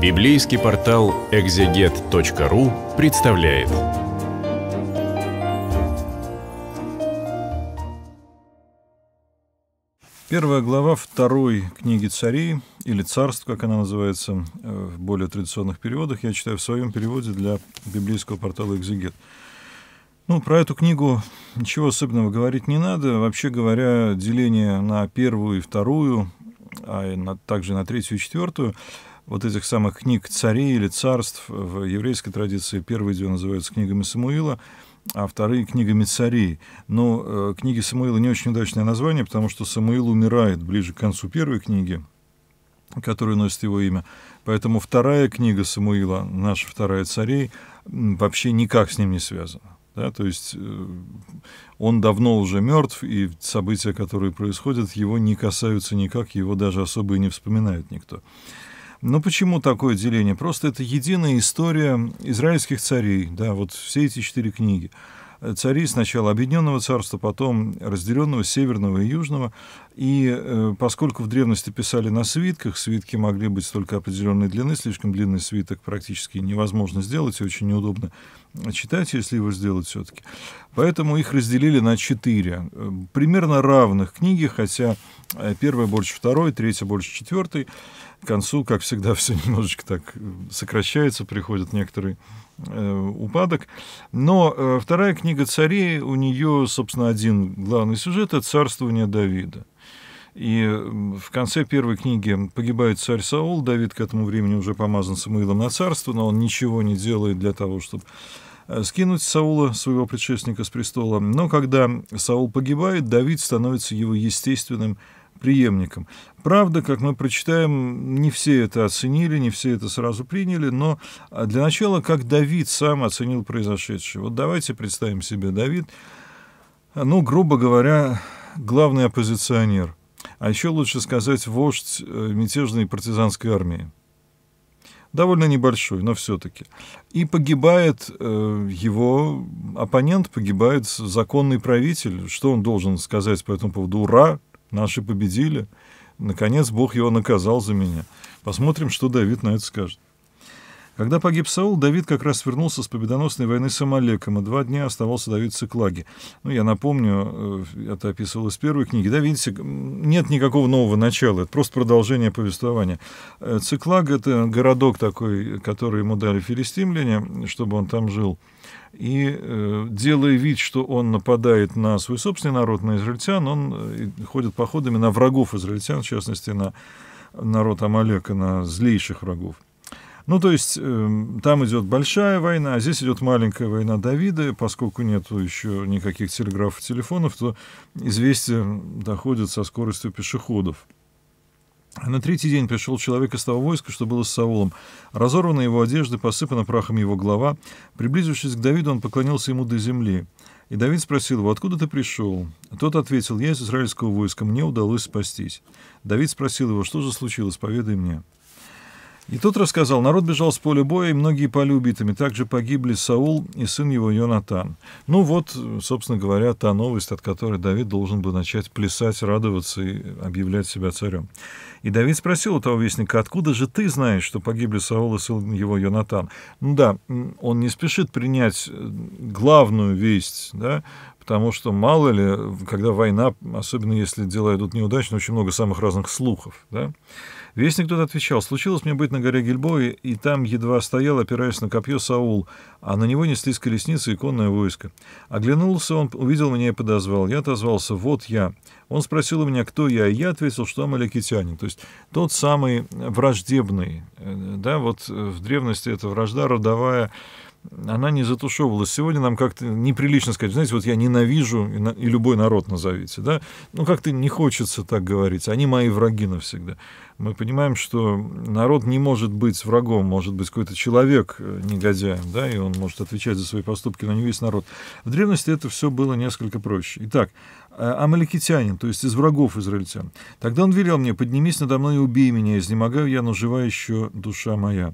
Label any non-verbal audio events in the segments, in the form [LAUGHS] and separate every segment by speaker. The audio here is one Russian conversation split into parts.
Speaker 1: Библейский портал экзегет.ру представляет. Первая глава второй книги царей, или царств, как она называется э, в более традиционных переводах, я читаю в своем переводе для библейского портала «Экзегет». Ну, про эту книгу ничего особенного говорить не надо. Вообще говоря, деление на первую и вторую, а также на третью и четвертую – вот этих самых книг царей или царств. В еврейской традиции первые две называются книгами Самуила, а вторые книгами царей. Но э, книги Самуила не очень удачное название, потому что Самуил умирает ближе к концу первой книги, которая носит его имя. Поэтому вторая книга Самуила, наша вторая царей, вообще никак с ним не связана. Да, то есть э, он давно уже мертв, и события, которые происходят, его не касаются никак, его даже особо и не вспоминает никто. Но почему такое деление? Просто это единая история израильских царей, да, вот все эти четыре книги цари сначала Объединенного царства, потом разделенного Северного и Южного. И э, поскольку в древности писали на свитках, свитки могли быть только определенной длины, слишком длинный свиток практически невозможно сделать, и очень неудобно читать, если его сделать все-таки. Поэтому их разделили на четыре э, примерно равных книги, хотя э, первая больше второй, третья больше четвертой. К концу, как всегда, все [LAUGHS] немножечко так сокращается, приходят некоторые Э, упадок. Но э, вторая книга царей, у нее, собственно, один главный сюжет – это царствование Давида. И в конце первой книги погибает царь Саул, Давид к этому времени уже помазан Самуилом на царство, но он ничего не делает для того, чтобы э, скинуть Саула, своего предшественника, с престола. Но когда Саул погибает, Давид становится его естественным преемником. Правда, как мы прочитаем, не все это оценили, не все это сразу приняли, но а, для начала, как Давид сам оценил произошедшее. Вот давайте представим себе Давид, ну, грубо говоря, главный оппозиционер, а еще лучше сказать вождь э, мятежной партизанской армии. Довольно небольшой, но все-таки. И погибает э, его оппонент, погибает законный правитель. Что он должен сказать по этому поводу? Ура, Наши победили. Наконец Бог его наказал за меня. Посмотрим, что Давид на это скажет. Когда погиб Саул, Давид как раз вернулся с победоносной войны с Амалеком, и два дня оставался Давид в Циклаге. Ну, я напомню, э, это описывалось в первой книге. Да, видите, нет никакого нового начала, это просто продолжение повествования. Э, Циклаг — это городок такой, который ему дали филистимляне, чтобы он там жил. И э, делая вид, что он нападает на свой собственный народ, на израильтян, он ходит походами на врагов израильтян, в частности, на народ Амалека, на злейших врагов. Ну, то есть э, там идет большая война, а здесь идет маленькая война Давида, поскольку нет еще никаких телеграфов, телефонов, то известия доходят со скоростью пешеходов. На третий день пришел человек из того войска, что было с Саулом. Разорвана его одежда, посыпана прахом его голова. Приблизившись к Давиду, он поклонился ему до земли. И Давид спросил его, «Откуда ты пришел?» Тот ответил, «Я из израильского войска, мне удалось спастись». Давид спросил его, «Что же случилось? Поведай мне». И тот рассказал, народ бежал с поля боя, и многие пали убитыми. Также погибли Саул и сын его Йонатан. Ну вот, собственно говоря, та новость, от которой Давид должен был начать плясать, радоваться и объявлять себя царем. И Давид спросил у того вестника, откуда же ты знаешь, что погибли Саул и сын его Йонатан? Ну да, он не спешит принять э, главную весть, да, потому что мало ли, когда война, особенно если дела идут неудачно, очень много самых разных слухов, да. Вестник тот отвечал, «Случилось мне быть на горе Гильбои и там едва стоял, опираясь на копье Саул, а на него неслись колесницы и конное войско. Оглянулся он, увидел меня и подозвал. Я отозвался, вот я. Он спросил у меня, кто я, и я ответил, что амаликитянин, то есть тот самый враждебный. Э, да, вот э, в древности это вражда родовая, она не затушевывалась. Сегодня нам как-то неприлично сказать, знаете, вот я ненавижу и, на, и любой народ назовите, да, ну как-то не хочется так говорить, они мои враги навсегда. Мы понимаем, что народ не может быть врагом, может быть какой-то человек э, негодяем, да, и он может отвечать за свои поступки, но не весь народ. В древности это все было несколько проще. Итак, Э, амаликитянин, то есть из врагов израильтян. Тогда он велел мне, поднимись надо мной и убей меня, изнемогаю я, но жива еще душа моя.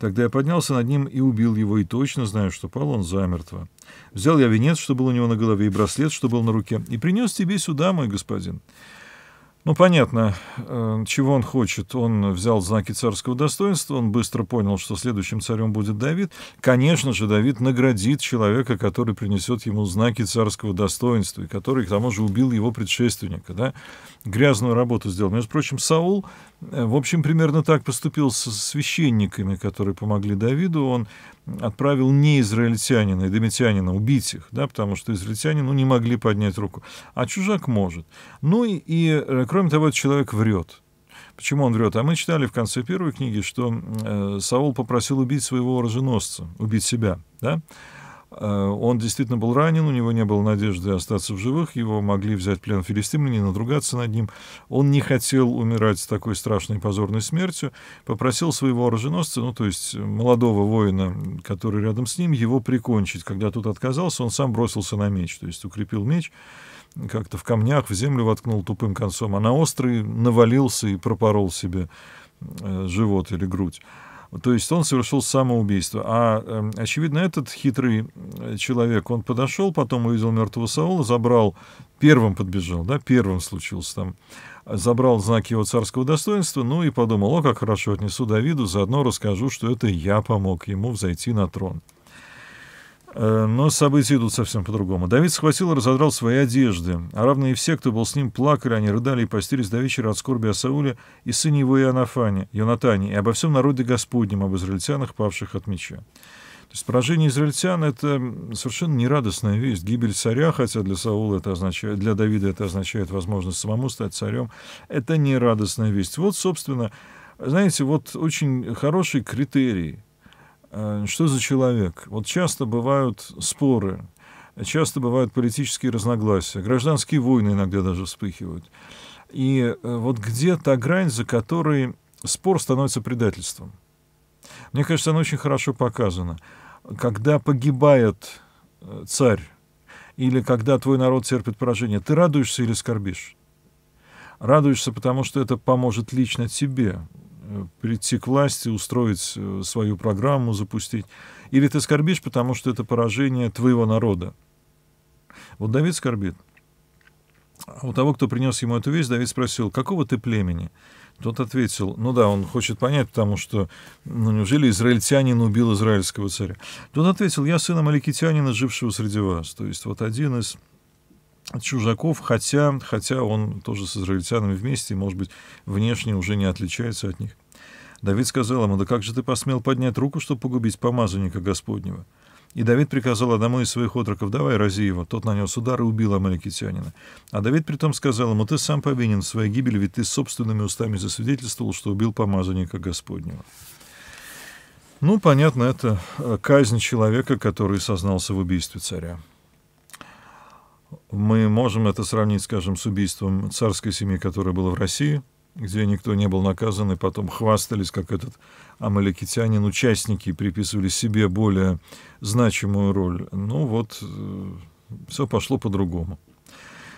Speaker 1: Тогда я поднялся над ним и убил его, и точно знаю, что пал он замертво. Взял я венец, что был у него на голове, и браслет, что был на руке, и принес тебе сюда, мой господин. Ну, понятно, э, чего он хочет. Он взял знаки царского достоинства, он быстро понял, что следующим царем будет Давид. Конечно же, Давид наградит человека, который принесет ему знаки царского достоинства, и который, к тому же, убил его предшественника. Да? грязную работу сделал. Между прочим, Саул, э, в общем, примерно так поступил со священниками, которые помогли Давиду. Он отправил не израильтянина и домитянина убить их, да, потому что израильтяне ну, не могли поднять руку, а чужак может. Ну и, и э, кроме того, этот человек врет. Почему он врет? А мы читали в конце первой книги, что э, Саул попросил убить своего оруженосца, убить себя, да? Э, он действительно был ранен, у него не было надежды остаться в живых, его могли взять в плен филистимляне, надругаться над ним. Он не хотел умирать такой страшной позорной смертью, попросил своего оруженосца, ну то есть э, молодого воина, который рядом с ним, его прикончить. Когда тот отказался, он сам бросился на меч, то есть укрепил меч, как-то в камнях в землю воткнул тупым концом, а на острый навалился и пропорол себе э, живот или грудь. То есть он совершил самоубийство. А, эм, очевидно, этот хитрый э, человек, он подошел, потом увидел мертвого Саула, забрал, первым подбежал, да, первым случился там, забрал знаки его царского достоинства, ну и подумал, о, как хорошо отнесу Давиду, заодно расскажу, что это я помог ему взойти на трон. Э, но события идут совсем по-другому. Давид схватил и разодрал свои одежды, а равные все, кто был с ним, плакали, они рыдали и постились до вечера от скорби о Сауле и сыне его Иоаннафане, Йонатане, и обо всем народе Господнем, об израильтянах, павших от меча. То есть поражение израильтян — это совершенно нерадостная весть. Гибель царя, хотя для Саула это означает, для Давида это означает возможность самому стать царем, это нерадостная весть. Вот, собственно, знаете, вот очень хороший критерий — Э, что за человек? Вот часто бывают споры, часто бывают политические разногласия, гражданские войны иногда даже вспыхивают. И э, вот где та грань, за которой спор становится предательством? Мне кажется, она очень хорошо показана. Когда погибает э, царь, или когда твой народ терпит поражение, ты радуешься или скорбишь? Радуешься, потому что это поможет лично тебе прийти к власти, устроить э, свою программу, запустить. Или ты скорбишь, потому что это поражение твоего народа. Вот Давид скорбит. А у того, кто принес ему эту весть, Давид спросил, какого ты племени? Тот ответил, ну да, он хочет понять, потому что, ну неужели израильтянин убил израильского царя? Тот ответил, я сын амаликитянина, жившего среди вас. То есть вот один из чужаков, хотя, хотя он тоже с израильтянами вместе, может быть, внешне уже не отличается от них. Давид сказал ему, «Да как же ты посмел поднять руку, чтобы погубить помазанника Господнего?» И Давид приказал одному из своих отроков, «Давай, рази его». Тот нанес удар и убил амаликитянина. А Давид притом сказал ему, «Ты сам повинен в своей гибели, ведь ты собственными устами засвидетельствовал, что убил помазанника Господнего». Ну, понятно, это э, казнь человека, который сознался в убийстве царя. Мы можем это сравнить, скажем, с убийством царской семьи, которая была в России – где никто не был наказан, и потом хвастались, как этот амаликитянин, участники приписывали себе более значимую роль. Ну вот, э, все пошло по-другому.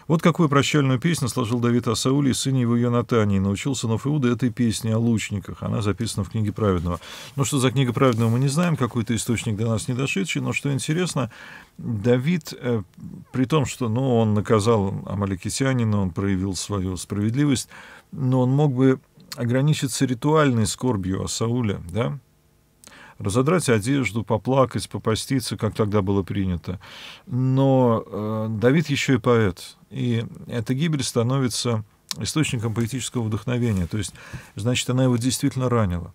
Speaker 1: Вот какую прощальную песню сложил Давид и сын его Йонатани, и научил сынов Иуда этой песне о лучниках. Она записана в книге Праведного. Ну, что за книга Праведного, мы не знаем, какой-то источник до нас не дошедший, но что интересно, Давид, э, при том, что ну, он наказал амаликитянина, он проявил свою справедливость, но он мог бы ограничиться ритуальной скорбью о Сауле, да? разодрать одежду, поплакать, попаститься, как тогда было принято. Но э, Давид еще и поэт, и эта гибель становится источником поэтического вдохновения, то есть, значит, она его действительно ранила.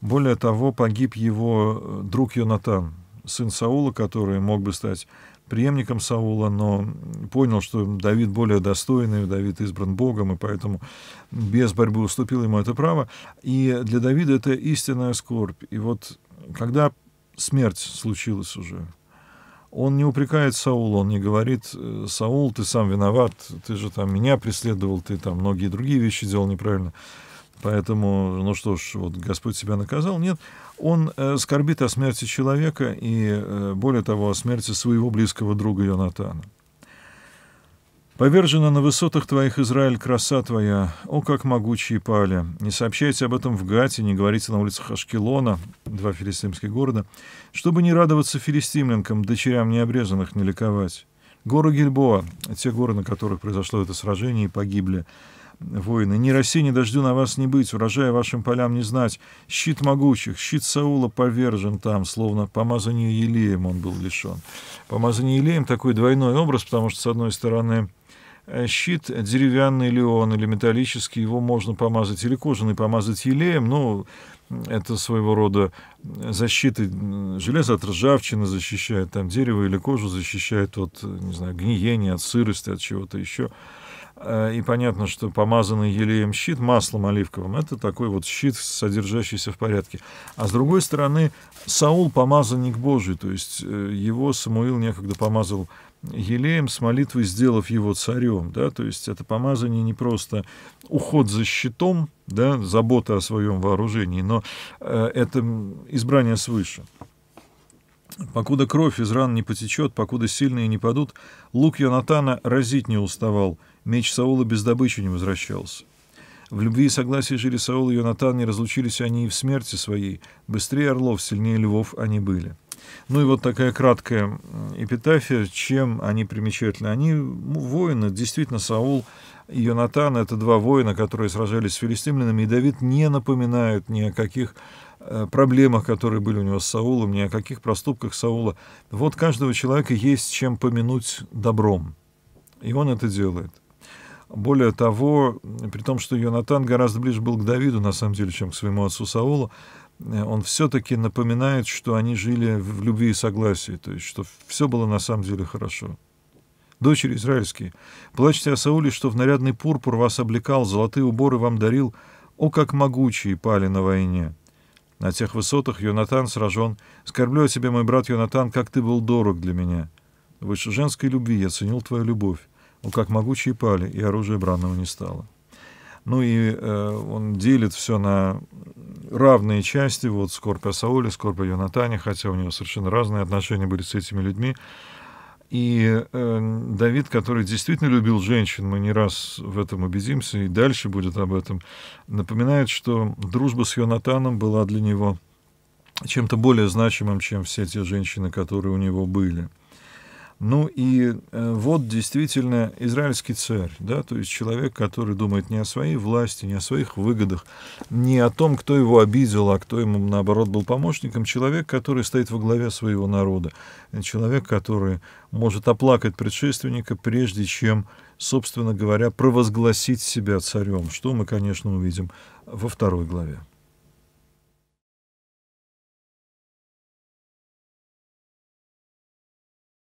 Speaker 1: Более того, погиб его э, друг Йонатан, сын Саула, который мог бы стать преемником Саула, но понял, что Давид более достойный, Давид избран Богом, и поэтому без борьбы уступил ему это право. И для Давида это истинная скорбь. И вот когда смерть случилась уже, он не упрекает Саула, он не говорит, «Э, Саул, ты сам виноват, ты же там меня преследовал, ты там многие другие вещи делал неправильно. Поэтому, ну что ж, вот Господь себя наказал. Нет, он э, скорбит о смерти человека и, э, более того, о смерти своего близкого друга Йонатана. «Повержена на высотах твоих, Израиль, краса твоя, о, как могучие пали! Не сообщайте об этом в Гате, не говорите на улицах Ашкелона, два филистимских города, чтобы не радоваться филистимлянкам, дочерям необрезанных, не ликовать. Горы Гельбоа, те горы, на которых произошло это сражение и погибли, воины. «Ни роси, ни дождю на вас не быть, урожая вашим полям не знать. Щит могучих, щит Саула повержен там, словно помазанию елеем он был лишен». Помазание елеем — такой двойной образ, потому что, с одной стороны, э, щит деревянный ли он или металлический, его можно помазать, или кожаный помазать елеем, ну, это своего рода э, защита железа от ржавчины защищает, там дерево или кожу защищает от, э, не знаю, гниения, от сырости, от чего-то еще. Э, и понятно, что помазанный елеем щит, маслом оливковым, это такой вот щит, содержащийся в порядке. А с другой стороны, Саул помазанник Божий, то есть э, его Самуил некогда помазал елеем с молитвой, сделав его царем, да, то есть это помазание не просто уход за щитом, да, забота о своем вооружении, но э, это избрание свыше. Покуда кровь из ран не потечет, покуда сильные не падут, лук Йонатана разить не уставал, меч Саула без добычи не возвращался. В любви и согласии жили Саул и Йонатан, не разлучились они и в смерти своей. Быстрее орлов, сильнее львов они были. Ну и вот такая краткая эпитафия, чем они примечательны. Они ну, воины, действительно, Саул и Йонатан — это два воина, которые сражались с филистимлянами, и Давид не напоминает ни о каких Э, проблемах, которые были у него с Саулом, ни о каких проступках Саула. Вот каждого человека есть чем помянуть добром. И он это делает. Более того, при том, что Йонатан гораздо ближе был к Давиду, на самом деле, чем к своему отцу Саулу, э, он все-таки напоминает, что они жили в любви и согласии, то есть, что все было на самом деле хорошо. Дочери израильские, плачьте о Сауле, что в нарядный пурпур вас облекал, золотые уборы вам дарил, о, как могучие пали на войне!» На тех высотах Йонатан сражен. Скорблю о себе, мой брат Йонатан, как ты был дорог для меня. Выше женской любви я ценил твою любовь. О, как могучие пали, и оружие бранного не стало. Ну и э, он делит все на равные части. Вот скорбь о Сауле, скорбь о Йонатане, хотя у него совершенно разные отношения были с этими людьми. И э, Давид, который действительно любил женщин, мы не раз в этом убедимся и дальше будет об этом, напоминает, что дружба с Йонатаном была для него чем-то более значимым, чем все те женщины, которые у него были. Ну и э, вот действительно израильский царь, да, то есть человек, который думает не о своей власти, не о своих выгодах, не о том, кто его обидел, а кто ему, наоборот, был помощником, человек, который стоит во главе своего народа, человек, который может оплакать предшественника, прежде чем, собственно говоря, провозгласить себя царем, что мы, конечно, увидим во второй главе.